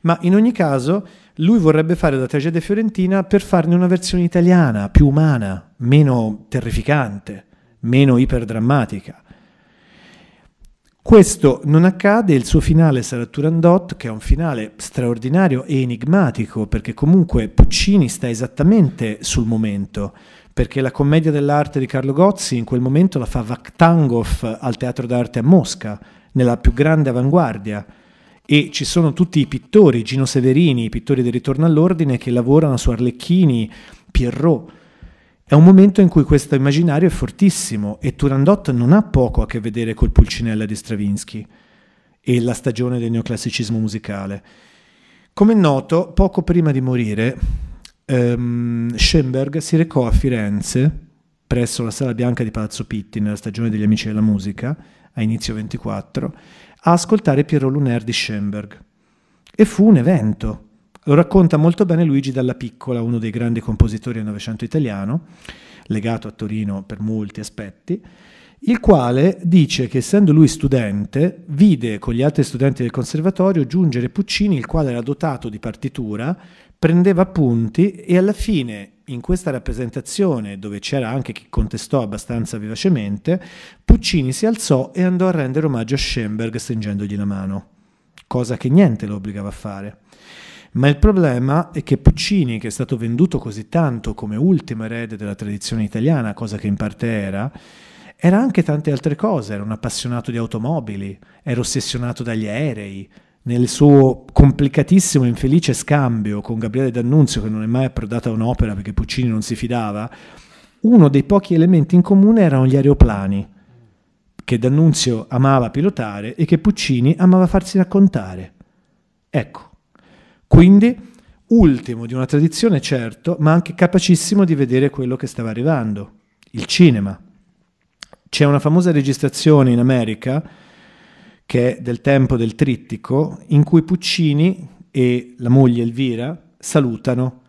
ma in ogni caso lui vorrebbe fare la tragedia fiorentina per farne una versione italiana, più umana, meno terrificante, meno iperdrammatica. Questo non accade, il suo finale sarà Turandot, che è un finale straordinario e enigmatico, perché comunque Puccini sta esattamente sul momento, perché la commedia dell'arte di Carlo Gozzi in quel momento la fa Vaktangov al Teatro d'Arte a Mosca, nella più grande avanguardia, e ci sono tutti i pittori, Gino Severini, i pittori del ritorno all'ordine, che lavorano su Arlecchini, Pierrot, è un momento in cui questo immaginario è fortissimo e Turandot non ha poco a che vedere col Pulcinella di Stravinsky e la stagione del neoclassicismo musicale. Come noto, poco prima di morire, ehm, Schoenberg si recò a Firenze presso la Sala Bianca di Palazzo Pitti nella stagione degli Amici della Musica, a inizio 24, a ascoltare Piero Luner di Schoenberg. E fu un evento. Lo racconta molto bene Luigi Dalla Piccola, uno dei grandi compositori del Novecento italiano, legato a Torino per molti aspetti, il quale dice che essendo lui studente, vide con gli altri studenti del conservatorio giungere Puccini, il quale era dotato di partitura, prendeva appunti e alla fine in questa rappresentazione, dove c'era anche chi contestò abbastanza vivacemente, Puccini si alzò e andò a rendere omaggio a Schoenberg stringendogli la mano, cosa che niente lo obbligava a fare. Ma il problema è che Puccini, che è stato venduto così tanto come ultimo erede della tradizione italiana, cosa che in parte era, era anche tante altre cose, era un appassionato di automobili, era ossessionato dagli aerei, nel suo complicatissimo e infelice scambio con Gabriele D'Annunzio, che non è mai approdato a un'opera perché Puccini non si fidava, uno dei pochi elementi in comune erano gli aeroplani, che D'Annunzio amava pilotare e che Puccini amava farsi raccontare. Ecco, quindi ultimo di una tradizione certo, ma anche capacissimo di vedere quello che stava arrivando, il cinema. C'è una famosa registrazione in America che è del tempo del trittico, in cui Puccini e la moglie Elvira salutano,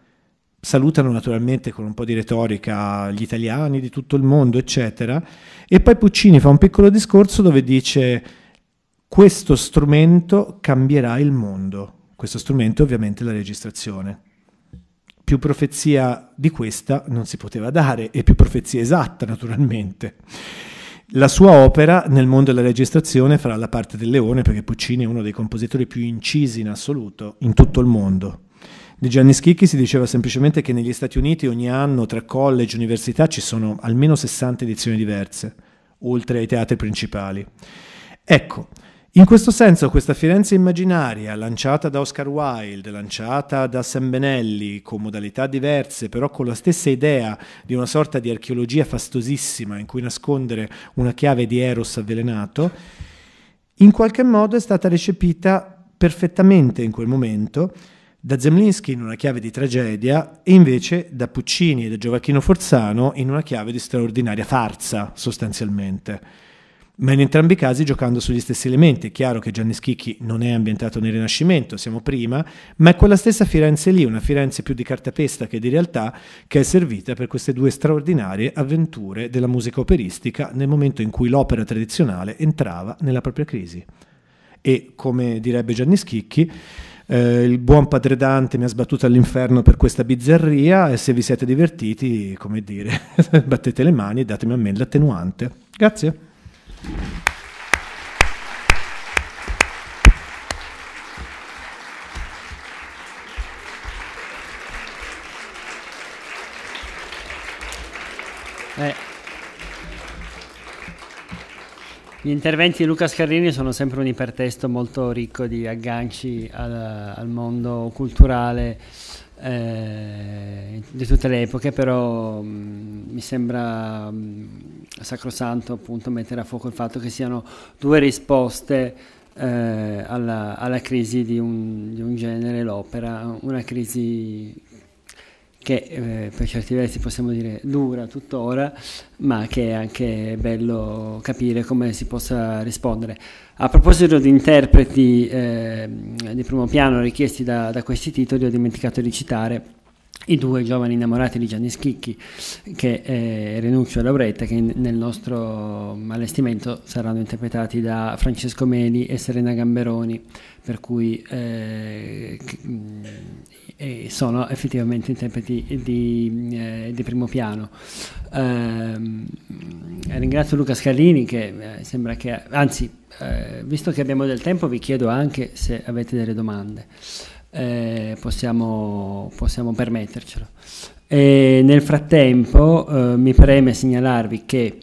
salutano naturalmente con un po' di retorica gli italiani di tutto il mondo, eccetera, e poi Puccini fa un piccolo discorso dove dice questo strumento cambierà il mondo questo strumento è ovviamente la registrazione. Più profezia di questa non si poteva dare e più profezia esatta naturalmente. La sua opera nel mondo della registrazione farà la parte del leone perché Puccini è uno dei compositori più incisi in assoluto in tutto il mondo. Di Gianni Schicchi si diceva semplicemente che negli Stati Uniti ogni anno tra college e università ci sono almeno 60 edizioni diverse, oltre ai teatri principali. Ecco, in questo senso questa Firenze immaginaria, lanciata da Oscar Wilde, lanciata da Sembenelli con modalità diverse, però con la stessa idea di una sorta di archeologia fastosissima in cui nascondere una chiave di Eros avvelenato, in qualche modo è stata recepita perfettamente in quel momento da Zemlinski in una chiave di tragedia e invece da Puccini e da Gioacchino Forzano in una chiave di straordinaria farsa, sostanzialmente ma in entrambi i casi giocando sugli stessi elementi. È chiaro che Gianni Schicchi non è ambientato nel Rinascimento, siamo prima, ma è quella stessa Firenze lì, una Firenze più di cartapesta che di realtà, che è servita per queste due straordinarie avventure della musica operistica nel momento in cui l'opera tradizionale entrava nella propria crisi. E come direbbe Gianni Schicchi, eh, il buon padre Dante mi ha sbattuto all'inferno per questa bizzarria e se vi siete divertiti, come dire, [laughs] battete le mani e datemi a me l'attenuante. Grazie.
Eh. Gli interventi di Luca Scarrini sono sempre un ipertesto molto ricco di agganci al, al mondo culturale eh, di tutte le epoche, però mh, mm, mi sembra mh, mm, sacrosanto appunto mettere a fuoco il fatto che siano due risposte eh, alla, alla, crisi di un, di un genere, l'opera, una crisi che eh, per certi versi possiamo dire dura tuttora, ma che è anche bello capire come si possa rispondere. A proposito di interpreti eh, di primo piano richiesti da, da questi titoli, ho dimenticato di citare i due giovani innamorati di Gianni Schicchi che eh, Renuccio e Lauretta che nel nostro allestimento saranno interpretati da Francesco Meli e Serena Gamberoni per cui eh, mm, sono effettivamente interpreti di, eh, di primo piano ehm, ringrazio Luca Scalini che eh, sembra che anzi eh, visto che abbiamo del tempo vi chiedo anche se avete delle domande eh, possiamo, possiamo, permettercelo. E nel frattempo eh, mi preme segnalarvi che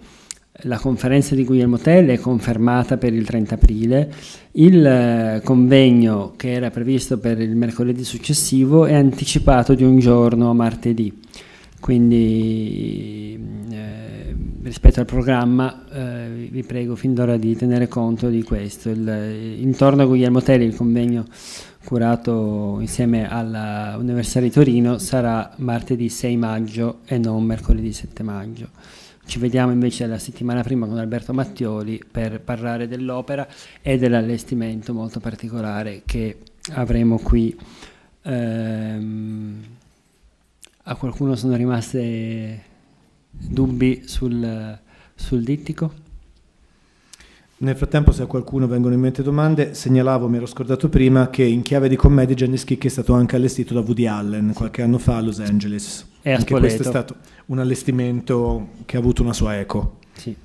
la conferenza di Guglielmo Tell è confermata per il 30 aprile, il eh, convegno che era previsto per il mercoledì successivo è anticipato di un giorno a martedì, quindi mm, eh, rispetto al programma eh, vi prego fin d'ora di tenere conto di questo. Il, eh, intorno a Guglielmo Tell il convegno curato insieme all'Università di Torino, sarà martedì 6 maggio e non mercoledì 7 maggio. Ci vediamo invece la settimana prima con Alberto Mattioli per parlare dell'opera e dell'allestimento molto particolare che avremo qui. Ehm, a qualcuno sono rimaste dubbi sul, sul dittico?
Nel frattempo, se a qualcuno vengono in mente domande, segnalavo, mi ero scordato prima, che in chiave di commedia Janice Kick è stato anche allestito da Woody Allen qualche anno fa a Los Angeles. E anche Spoleto. questo è stato un allestimento che ha avuto una sua eco. Sì.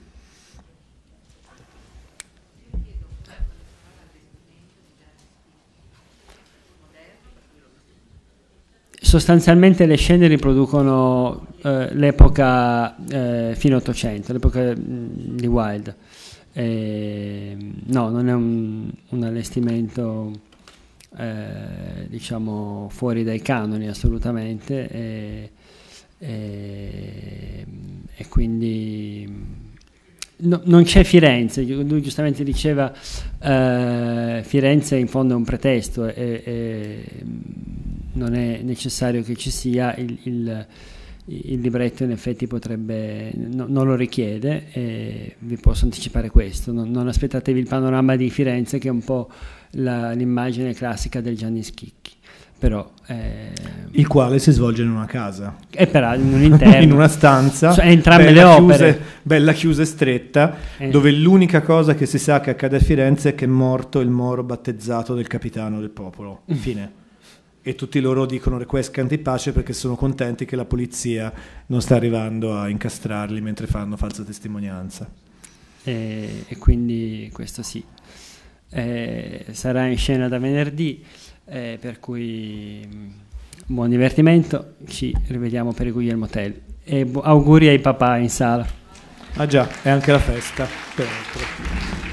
sostanzialmente le scene riproducono eh, l'epoca eh, fino all'Ottocento, l'epoca mh, mm, di Wilde. E, ehm, no, non è un, un allestimento eh, diciamo fuori dai canoni assolutamente e, e, ehm, e quindi no, non c'è Firenze, lui giustamente diceva eh, Firenze in fondo è un pretesto e, non è necessario che ci sia il, il il libretto in effetti potrebbe, no, non lo richiede, e vi posso anticipare questo, non, non, aspettatevi il panorama di Firenze che è un po' la, l'immagine classica del Gianni Schicchi. Però, eh,
il quale si svolge in una casa
e eh, però in un interno [laughs] in una stanza cioè, entrambe le opere chiuse,
bella chiusa e stretta eh. dove l'unica cosa che si sa che accade a Firenze è che è morto il moro battezzato del capitano del popolo mm. fine e tutti loro dicono request canti pace perché sono contenti che la polizia non sta
arrivando a incastrarli mentre fanno falsa testimonianza. E, e quindi questo sì. Eh, sarà in scena da venerdì, eh, per cui mm, buon divertimento, ci rivediamo per i Guglielmo Hotel e bu- auguri ai papà in sala. Ah già, è anche la festa. Peraltro.